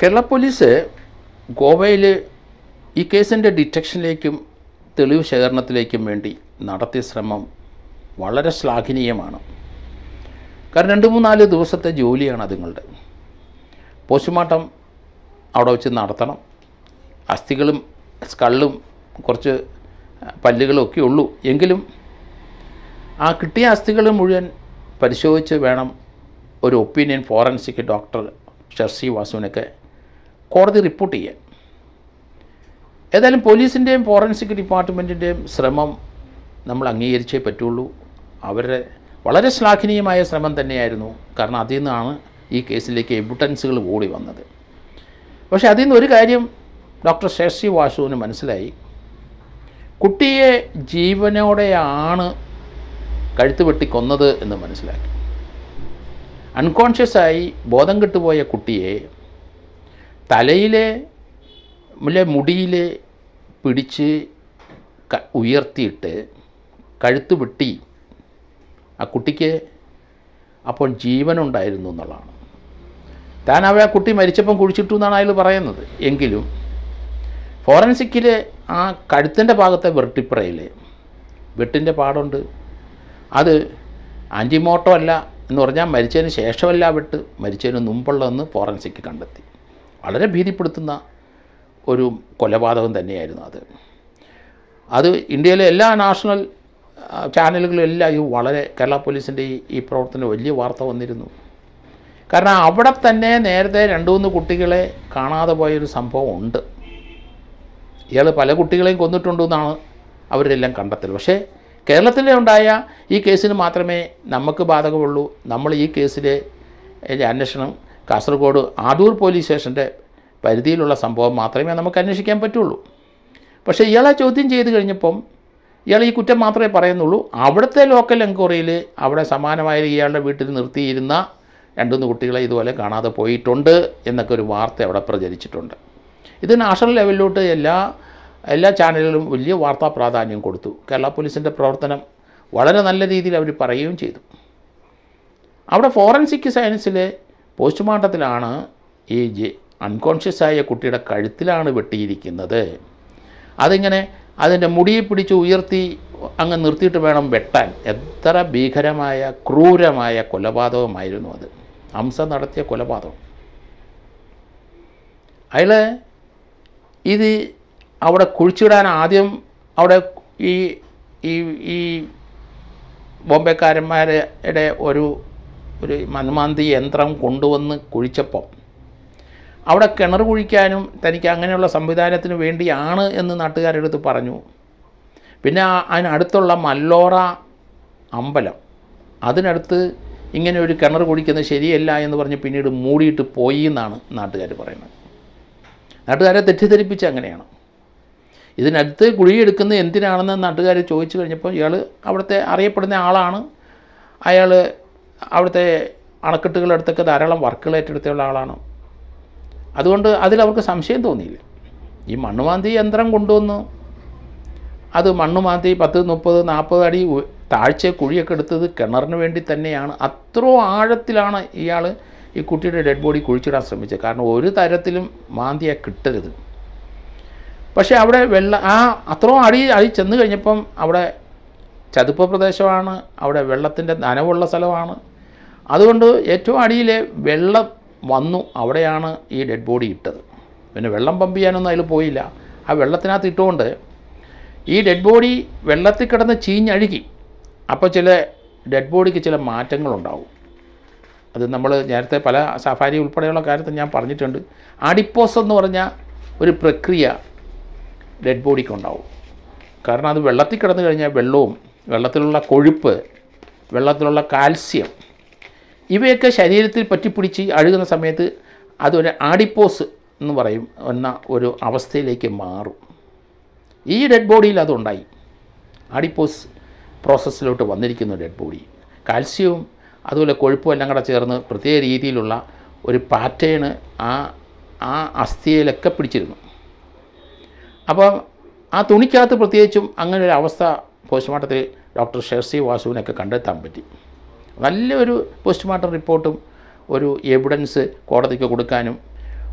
Kerala police ഗോവയിൽ ഈ കേസിൻ്റെ ഡിറ്റക്ഷനിലേക്കും തെളിവ് ശേഖരണത്തിലേക്കും വേണ്ടി നടത്തിയ ശ്രമം വളരെ ശ്ലാഘനീയമാണ് കാരണം രണ്ട് മൂന്നാല് ദിവസത്തെ ജോലിയാണ് അതുങ്ങളുടെ പോസ്റ്റ്മോർട്ടം അവിടെ വെച്ച് നടത്തണം അസ്ഥികളും സ്കള്ളും കുറച്ച് പല്ലുകളും ഒക്കെ ഉള്ളൂ എങ്കിലും ആ കിട്ടിയ അസ്ഥികൾ മുഴുവൻ പരിശോധിച്ച് വേണം ഒരു ഒപ്പീനിയൻ ഫോറൻസിക് ഡോക്ടർ ഷർസി വാസുവിനൊക്കെ കോടതി റിപ്പോർട്ട് ചെയ്യാൻ ഏതായാലും പോലീസിൻ്റെയും ഫോറൻസിക് ഡിപ്പാർട്ട്മെൻറ്റിൻ്റെയും ശ്രമം നമ്മൾ അംഗീകരിച്ചേ പറ്റുള്ളൂ അവരുടെ വളരെ ശ്ലാഘനീയമായ ശ്രമം തന്നെയായിരുന്നു കാരണം അതിൽ നിന്നാണ് ഈ കേസിലേക്ക് എവിഡൻസുകൾ ഓടി വന്നത് പക്ഷേ അതിൽ നിന്ന് ഒരു കാര്യം ഡോക്ടർ ശേഷി വാസുവിന് മനസ്സിലായി കുട്ടിയെ ജീവനോടെയാണ് കഴുത്ത് വെട്ടി കൊന്നത് എന്ന് മനസ്സിലാക്കി അൺകോൺഷ്യസായി ബോധം കെട്ടുപോയ കുട്ടിയെ തലയിലെ മുടിയിൽ പിടിച്ച് ഉയർത്തിയിട്ട് കഴുത്ത് വെട്ടി ആ കുട്ടിക്ക് അപ്പോൾ ജീവനുണ്ടായിരുന്നു എന്നുള്ളതാണ് താൻ അവ ആ കുട്ടി മരിച്ചപ്പം കുഴിച്ചിട്ടു എന്നാണ് അയാൾ പറയുന്നത് എങ്കിലും ഫോറൻസിക്കിൽ ആ കഴുത്തിൻ്റെ ഭാഗത്തെ വെട്ടിപ്പറയിൽ വെട്ടിൻ്റെ പാടുണ്ട് അത് ആൻറ്റിമോട്ടോ അല്ല എന്ന് പറഞ്ഞാൽ മരിച്ചതിന് ശേഷമല്ല വെട്ട് മരിച്ചതിന് മുമ്പുള്ളതെന്ന് ഫോറൻസിക് കണ്ടെത്തി വളരെ ഭീതിപ്പെടുത്തുന്ന ഒരു കൊലപാതകം തന്നെയായിരുന്നു അത് അത് ഇന്ത്യയിലെ എല്ലാ നാഷണൽ ചാനലുകളും എല്ലാം ഈ വളരെ കേരള പോലീസിൻ്റെ ഈ ഈ പ്രവർത്തനം വലിയ വാർത്ത വന്നിരുന്നു കാരണം അവിടെ തന്നെ നേരത്തെ രണ്ടു മൂന്ന് കുട്ടികളെ കാണാതെ പോയൊരു സംഭവം ഉണ്ട് ഇയാൾ പല കുട്ടികളെയും കൊന്നിട്ടുണ്ടെന്നാണ് അവരെല്ലാം കണ്ടെത്തൽ പക്ഷേ കേരളത്തിലെ ഉണ്ടായ ഈ കേസിന് മാത്രമേ നമുക്ക് ബാധകമുള്ളൂ നമ്മൾ ഈ കേസിലെ അന്വേഷണം കാസർഗോഡ് ആദൂർ പോലീസ് സ്റ്റേഷൻ്റെ പരിധിയിലുള്ള സംഭവം മാത്രമേ നമുക്ക് അന്വേഷിക്കാൻ പറ്റുള്ളൂ പക്ഷേ ഇയാളെ ചോദ്യം ചെയ്ത് കഴിഞ്ഞപ്പം ഇയാൾ ഈ കുറ്റം മാത്രമേ പറയുന്നുള്ളൂ അവിടുത്തെ ലോക്കൽ എൻക്വയറിയിൽ അവിടെ സമാനമായ ഇയാളുടെ വീട്ടിൽ നിർത്തിയിരുന്ന രണ്ടുമൂന്ന് കുട്ടികളെ ഇതുപോലെ കാണാതെ പോയിട്ടുണ്ട് എന്നൊക്കെ ഒരു വാർത്ത അവിടെ പ്രചരിച്ചിട്ടുണ്ട് ഇത് നാഷണൽ ലെവലിലോട്ട് എല്ലാ എല്ലാ ചാനലുകളും വലിയ വാർത്താ പ്രാധാന്യം കൊടുത്തു കേരള പോലീസിൻ്റെ പ്രവർത്തനം വളരെ നല്ല രീതിയിൽ അവർ പറയുകയും ചെയ്തു അവിടെ ഫോറൻസിക് സയൻസിൽ പോസ്റ്റ്മോർട്ടത്തിലാണ് ഈ അൺകോൺഷ്യസായ കുട്ടിയുടെ കഴുത്തിലാണ് വെട്ടിയിരിക്കുന്നത് അതിങ്ങനെ അതിൻ്റെ മുടിയെ പിടിച്ച് ഉയർത്തി അങ്ങ് നിർത്തിയിട്ട് വേണം വെട്ടാൻ എത്ര ഭീകരമായ ക്രൂരമായ കൊലപാതകമായിരുന്നു അത് ഹംസ നടത്തിയ കൊലപാതകം അയാൾ ഇത് അവിടെ കുഴിച്ചിടാൻ ആദ്യം അവിടെ ഈ ഈ ഈ ബോംബെക്കാരന്മാരുടെ ഒരു ഒരു മനുമാന്തി യന്ത്രം കൊണ്ടുവന്ന് കുഴിച്ചപ്പം അവിടെ കിണർ കുഴിക്കാനും തനിക്ക് അങ്ങനെയുള്ള സംവിധാനത്തിന് വേണ്ടിയാണ് എന്ന് നാട്ടുകാരെടുത്ത് പറഞ്ഞു പിന്നെ അതിനടുത്തുള്ള മല്ലോറ അമ്പലം അതിനടുത്ത് ഇങ്ങനെ ഒരു കിണർ കുഴിക്കുന്നത് ശരിയല്ല എന്ന് പറഞ്ഞ് പിന്നീട് മൂടിയിട്ട് പോയി എന്നാണ് നാട്ടുകാർ പറയുന്നത് നാട്ടുകാരെ തെറ്റിദ്ധരിപ്പിച്ച് അങ്ങനെയാണ് ഇതിനടുത്ത് കുഴിയെടുക്കുന്നത് എന്തിനാണെന്ന് നാട്ടുകാർ ചോദിച്ചു കഴിഞ്ഞപ്പോൾ ഇയാൾ അവിടുത്തെ അറിയപ്പെടുന്ന ആളാണ് അയാൾ അവിടുത്തെ അണക്കെട്ടുകളടുത്തൊക്കെ ധാരാളം വർക്കുകൾ ഏറ്റെടുത്തുള്ള ആളാണ് അതുകൊണ്ട് അതിലവർക്ക് സംശയം തോന്നിയില്ല ഈ മണ്ണുമാന്തി യന്ത്രം കൊണ്ടുവന്നു അത് മണ്ണുമാന്തി പത്ത് മുപ്പത് നാൽപ്പത് അടി താഴ്ച കുഴിയൊക്കെ എടുത്തത് കിണറിന് വേണ്ടി തന്നെയാണ് അത്രോ ആഴത്തിലാണ് ഇയാൾ ഈ കുട്ടിയുടെ ഡെഡ് ബോഡി കുഴിച്ചിടാൻ ശ്രമിച്ചത് കാരണം ഒരു തരത്തിലും മാന്തിയെ കിട്ടരുത് പക്ഷേ അവിടെ വെള്ളം ആ അത്രോ അടി അടി ചെന്ന് കഴിഞ്ഞപ്പം അവിടെ ചതുപ്പ് പ്രദേശമാണ് അവിടെ വെള്ളത്തിൻ്റെ നനവുള്ള സ്ഥലമാണ് അതുകൊണ്ട് ഏറ്റവും അടിയിലെ വെള്ളം വന്നു അവിടെയാണ് ഈ ഡെഡ് ബോഡി ഇട്ടത് പിന്നെ വെള്ളം പമ്പ് ചെയ്യാനൊന്നും അതിൽ പോയില്ല ആ വെള്ളത്തിനകത്ത് ഇട്ടുകൊണ്ട് ഈ ഡെഡ് ബോഡി വെള്ളത്തിൽ കിടന്ന് ചീഞ്ഞഴുകി അപ്പോൾ ചില ഡെഡ് ബോഡിക്ക് ചില മാറ്റങ്ങളുണ്ടാവും അത് നമ്മൾ നേരത്തെ പല സഫാരി ഉൾപ്പെടെയുള്ള കാര്യത്തിൽ ഞാൻ പറഞ്ഞിട്ടുണ്ട് അഡിപ്പോസ് എന്ന് പറഞ്ഞ ഒരു പ്രക്രിയ ഡെഡ് ബോഡിക്ക് ഉണ്ടാവും കാരണം അത് വെള്ളത്തിൽ കിടന്നു കഴിഞ്ഞാൽ വെള്ളവും വെള്ളത്തിലുള്ള കൊഴുപ്പ് വെള്ളത്തിലുള്ള കാൽസ്യം ഇവയൊക്കെ ശരീരത്തിൽ പറ്റിപ്പിടിച്ച് അഴുകുന്ന സമയത്ത് അതൊരു ആഡിപ്പോസ് എന്ന് പറയും എന്ന ഒരു അവസ്ഥയിലേക്ക് മാറും ഈ ഡെഡ് ബോഡിയിൽ അതുണ്ടായി ആഡിപ്പോസ് പ്രോസസ്സിലോട്ട് വന്നിരിക്കുന്നു ഡെഡ് ബോഡി കാൽസ്യവും അതുപോലെ കൊഴുപ്പും എല്ലാം കൂടെ ചേർന്ന് പ്രത്യേക രീതിയിലുള്ള ഒരു പാറ്റേണ് ആ ആ അസ്ഥിയിലൊക്കെ പിടിച്ചിരുന്നു അപ്പം ആ തുണിക്കകത്ത് പ്രത്യേകിച്ചും അങ്ങനെ ഒരു അവസ്ഥ പോസ്റ്റ്മോർട്ടത്തിൽ ഡോക്ടർ ഷെർസി വാസുവിനൊക്കെ കണ്ടെത്താൻ പറ്റി നല്ലൊരു പോസ്റ്റ്മോർട്ടം റിപ്പോർട്ടും ഒരു എവിഡൻസ് കോടതിക്ക് കൊടുക്കാനും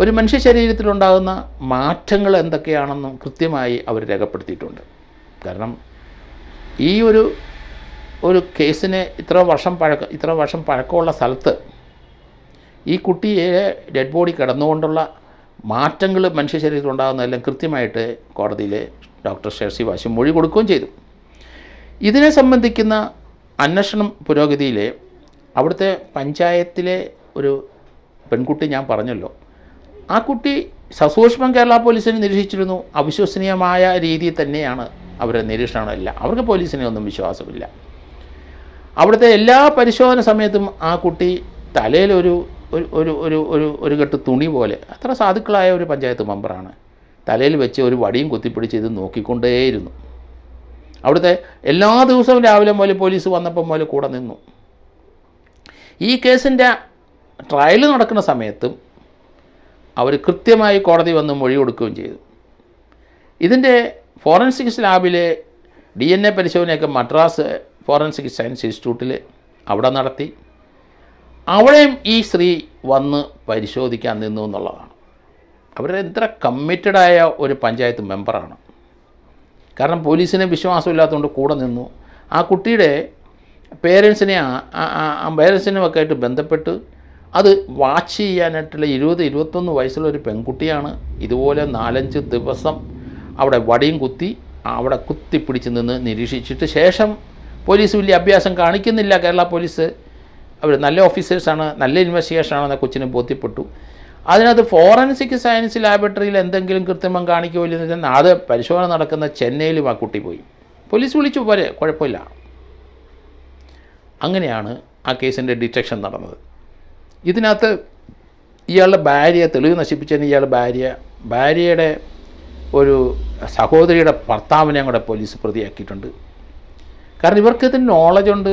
ഒരു മനുഷ്യ ശരീരത്തിലുണ്ടാകുന്ന മാറ്റങ്ങൾ എന്തൊക്കെയാണെന്നും കൃത്യമായി അവർ രേഖപ്പെടുത്തിയിട്ടുണ്ട് കാരണം ഈ ഒരു ഒരു കേസിനെ ഇത്ര വർഷം പഴക്ക ഇത്ര വർഷം പഴക്കമുള്ള സ്ഥലത്ത് ഈ കുട്ടിയെ ഡെഡ് ബോഡി കിടന്നുകൊണ്ടുള്ള മാറ്റങ്ങൾ മനുഷ്യ ശരീരത്തിൽ ഉണ്ടാകുന്നതെല്ലാം കൃത്യമായിട്ട് കോടതിയിൽ ഡോക്ടർ ഷേർസി വാശി മൊഴി കൊടുക്കുകയും ചെയ്തു ഇതിനെ സംബന്ധിക്കുന്ന അന്വേഷണം പുരോഗതിയിൽ അവിടുത്തെ പഞ്ചായത്തിലെ ഒരു പെൺകുട്ടി ഞാൻ പറഞ്ഞല്ലോ ആ കുട്ടി സസൂക്ഷ്മം കേരള പോലീസിനെ നിരീക്ഷിച്ചിരുന്നു അവിശ്വസനീയമായ രീതിയിൽ തന്നെയാണ് അവരുടെ അല്ല അവർക്ക് പോലീസിനെ ഒന്നും വിശ്വാസമില്ല അവിടുത്തെ എല്ലാ പരിശോധന സമയത്തും ആ കുട്ടി തലയിൽ ഒരു ഒരു ഒരു ഒരു ഒരു കെട്ട് തുണി പോലെ അത്ര സാധുക്കളായ ഒരു പഞ്ചായത്ത് മെമ്പറാണ് തലയിൽ വെച്ച് ഒരു വടിയും കുത്തിപ്പിടിച്ച് ഇത് നോക്കിക്കൊണ്ടേയിരുന്നു അവിടുത്തെ എല്ലാ ദിവസവും രാവിലെ മുതൽ പോലീസ് വന്നപ്പം മുതൽ കൂടെ നിന്നു ഈ കേസിൻ്റെ ട്രയൽ നടക്കുന്ന സമയത്തും അവർ കൃത്യമായി കോടതി വന്ന് മൊഴി കൊടുക്കുകയും ചെയ്തു ഇതിൻ്റെ ഫോറൻസിക്സ് ലാബിലെ ഡി എൻ എ പരിശോധനയൊക്കെ മദ്രാസ് ഫോറൻസിക് സയൻസ് ഇൻസ്റ്റിറ്റ്യൂട്ടിൽ അവിടെ നടത്തി അവിടെയും ഈ സ്ത്രീ വന്ന് പരിശോധിക്കാൻ നിന്നു എന്നുള്ളതാണ് അവരെത്ര കമ്മിറ്റഡായ ഒരു പഞ്ചായത്ത് മെമ്പറാണ് കാരണം പോലീസിനെ വിശ്വാസമില്ലാത്തതുകൊണ്ട് കൂടെ നിന്നു ആ കുട്ടിയുടെ പേരൻസിനെ പേരൻസിനും ഒക്കെ ആയിട്ട് ബന്ധപ്പെട്ട് അത് വാച്ച് ചെയ്യാനായിട്ടുള്ള ഇരുപത് ഇരുപത്തൊന്ന് വയസ്സുള്ള ഒരു പെൺകുട്ടിയാണ് ഇതുപോലെ നാലഞ്ച് ദിവസം അവിടെ വടിയും കുത്തി അവിടെ കുത്തി പിടിച്ച് നിന്ന് നിരീക്ഷിച്ചിട്ട് ശേഷം പോലീസ് വലിയ അഭ്യാസം കാണിക്കുന്നില്ല കേരള പോലീസ് അവർ നല്ല ഓഫീസേഴ്സാണ് നല്ല ഇൻവെസ്റ്റിഗേഷനാണെന്ന് കൊച്ചിനെ ബോധ്യപ്പെട്ടു അതിനകത്ത് ഫോറൻസിക് സയൻസ് ലാബറട്ടറിയിൽ എന്തെങ്കിലും കൃത്രിമം കാണിക്കുമോ വെച്ചാൽ അത് പരിശോധന നടക്കുന്ന ചെന്നൈയിലും ആ കുട്ടി പോയി പോലീസ് വിളിച്ചു പോരെ കുഴപ്പമില്ല അങ്ങനെയാണ് ആ കേസിൻ്റെ ഡിറ്റക്ഷൻ നടന്നത് ഇതിനകത്ത് ഇയാളുടെ ഭാര്യ തെളിവ് നശിപ്പിച്ചതിന് ഇയാളുടെ ഭാര്യ ഭാര്യയുടെ ഒരു സഹോദരിയുടെ ഭർത്താവിനെ അങ്ങോട്ട് പോലീസ് പ്രതിയാക്കിയിട്ടുണ്ട് കാരണം ഇവർക്ക് ഇതിന് ഉണ്ട്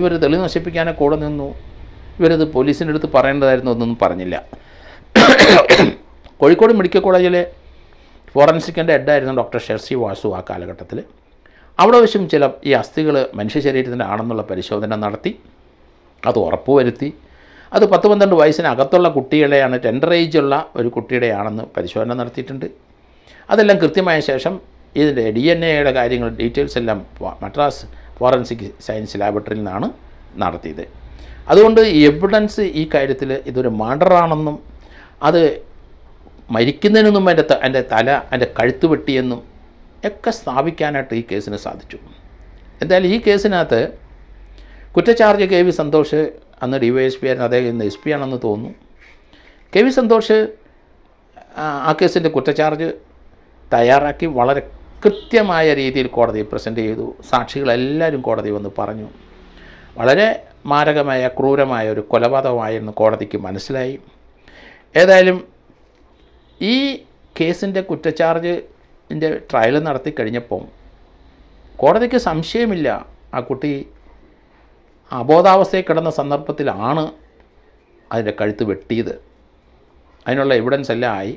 ഇവർ തെളിവ് നശിപ്പിക്കാനൊക്കെ കൂടെ നിന്നു ഇവരത് പോലീസിൻ്റെ അടുത്ത് പറയേണ്ടതായിരുന്നു എന്നൊന്നും പറഞ്ഞില്ല കോഴിക്കോട് മെഡിക്കൽ കോളേജിലെ ഫോറൻസിക്കിൻ്റെ ഹെഡായിരുന്ന ഡോക്ടർ ഷെർസി വാസു ആ കാലഘട്ടത്തിൽ അവിടെ വശം ചില ഈ അസ്ഥികൾ മനുഷ്യ ശരീരത്തിൻ്റെ ആണെന്നുള്ള പരിശോധന നടത്തി അത് ഉറപ്പുവരുത്തി അത് പത്ത് പന്ത്രണ്ട് വയസ്സിനകത്തുള്ള കുട്ടികളെയാണ് ടെൻഡർ ഏജുള്ള ഒരു ആണെന്ന് പരിശോധന നടത്തിയിട്ടുണ്ട് അതെല്ലാം കൃത്യമായ ശേഷം ഇതിൻ്റെ ഡി എൻ എയുടെ കാര്യങ്ങൾ ഡീറ്റെയിൽസ് എല്ലാം മദ്രാസ് ഫോറൻസിക് സയൻസ് ലാബറട്ടറിയിൽ നിന്നാണ് നടത്തിയത് അതുകൊണ്ട് എവിഡൻസ് ഈ കാര്യത്തിൽ ഇതൊരു മർഡറാണെന്നും അത് മരിക്കുന്നതിനൊന്നും എൻ്റെ എൻ്റെ തല എൻ്റെ കഴുത്ത് വെട്ടിയെന്നും ഒക്കെ സ്ഥാപിക്കാനായിട്ട് ഈ കേസിന് സാധിച്ചു എന്തായാലും ഈ കേസിനകത്ത് കുറ്റചാർജ് കെ വി സന്തോഷ് അന്ന് ഡി വൈ എസ് പി ആയിരുന്നു അദ്ദേഹം ഇന്ന് എസ് പി ആണെന്ന് തോന്നുന്നു കെ വി സന്തോഷ് ആ കേസിൻ്റെ കുറ്റചാർജ് തയ്യാറാക്കി വളരെ കൃത്യമായ രീതിയിൽ കോടതിയിൽ പ്രസൻറ്റ് ചെയ്തു സാക്ഷികളെല്ലാവരും കോടതി വന്ന് പറഞ്ഞു വളരെ മാരകമായ ക്രൂരമായ ഒരു കൊലപാതകമായിരുന്നു കോടതിക്ക് മനസ്സിലായി ഏതായാലും ഈ കേസിൻ്റെ കുറ്റച്ചാർജിൻ്റെ ട്രയൽ നടത്തി കഴിഞ്ഞപ്പോൾ കോടതിക്ക് സംശയമില്ല ആ കുട്ടി അബോധാവസ്ഥയിൽ കിടന്ന സന്ദർഭത്തിലാണ് അതിൻ്റെ കഴുത്ത് വെട്ടിയത് അതിനുള്ള എവിഡൻസ് എല്ലാം ആയി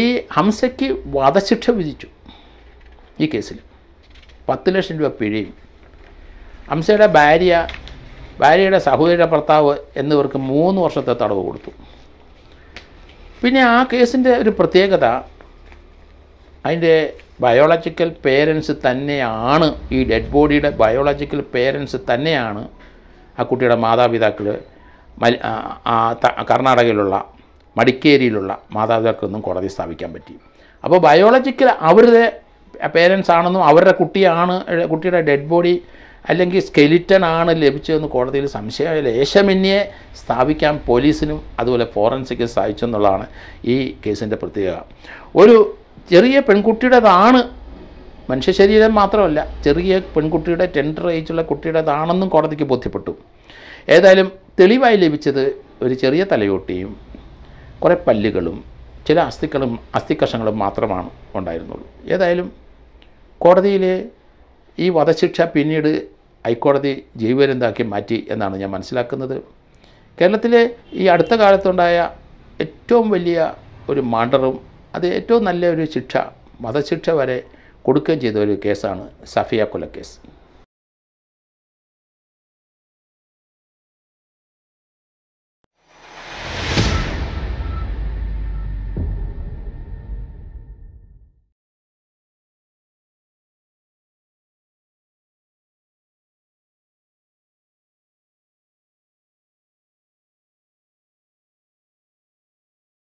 ഈ ഹംസയ്ക്ക് വധശിക്ഷ വിധിച്ചു ഈ കേസിൽ പത്ത് ലക്ഷം രൂപ പിഴയും ഹംസയുടെ ഭാര്യ ഭാര്യയുടെ സഹോദരിയുടെ ഭർത്താവ് എന്നിവർക്ക് മൂന്ന് വർഷത്തെ തടവ് കൊടുത്തു പിന്നെ ആ കേസിൻ്റെ ഒരു പ്രത്യേകത അതിൻ്റെ ബയോളജിക്കൽ പേരൻസ് തന്നെയാണ് ഈ ഡെഡ് ബോഡിയുടെ ബയോളജിക്കൽ പേരൻസ് തന്നെയാണ് ആ കുട്ടിയുടെ മാതാപിതാക്കൾ മലി കർണാടകയിലുള്ള മടിക്കേരിയിലുള്ള മാതാപിതാക്കളൊന്നും കോടതി സ്ഥാപിക്കാൻ പറ്റി അപ്പോൾ ബയോളജിക്കൽ അവരുടെ പേരൻസ് ആണെന്നും അവരുടെ കുട്ടിയാണ് കുട്ടിയുടെ ഡെഡ് ബോഡി അല്ലെങ്കിൽ സ്കെലിറ്റൻ ആണ് ലഭിച്ചതെന്ന് കോടതിയിൽ സംശയം ലേശമിന്യെ സ്ഥാപിക്കാൻ പോലീസിനും അതുപോലെ ഫോറൻസിക്കും സാധിച്ചു എന്നുള്ളതാണ് ഈ കേസിൻ്റെ പ്രത്യേകത ഒരു ചെറിയ പെൺകുട്ടിയുടേതാണ് മനുഷ്യ ശരീരം മാത്രമല്ല ചെറിയ പെൺകുട്ടിയുടെ ടെൻഡർ ഏജുള്ള കുട്ടിയുടേതാണെന്നും കോടതിക്ക് ബോധ്യപ്പെട്ടു ഏതായാലും തെളിവായി ലഭിച്ചത് ഒരു ചെറിയ തലയോട്ടിയും കുറേ പല്ലുകളും ചില അസ്ഥികളും അസ്ഥിക്കഷങ്ങളും മാത്രമാണ് ഉണ്ടായിരുന്നുള്ളൂ ഏതായാലും കോടതിയിലെ ഈ വധശിക്ഷ പിന്നീട് ഹൈക്കോടതി ജീവപര്യന്താക്കി മാറ്റി എന്നാണ് ഞാൻ മനസ്സിലാക്കുന്നത് കേരളത്തിലെ ഈ അടുത്ത കാലത്തുണ്ടായ ഏറ്റവും വലിയ ഒരു മാണ്ടറും അത് ഏറ്റവും നല്ല ഒരു ശിക്ഷ വധശിക്ഷ വരെ കൊടുക്കുകയും ചെയ്ത ഒരു കേസാണ് സഫിയ കൊലക്കേസ്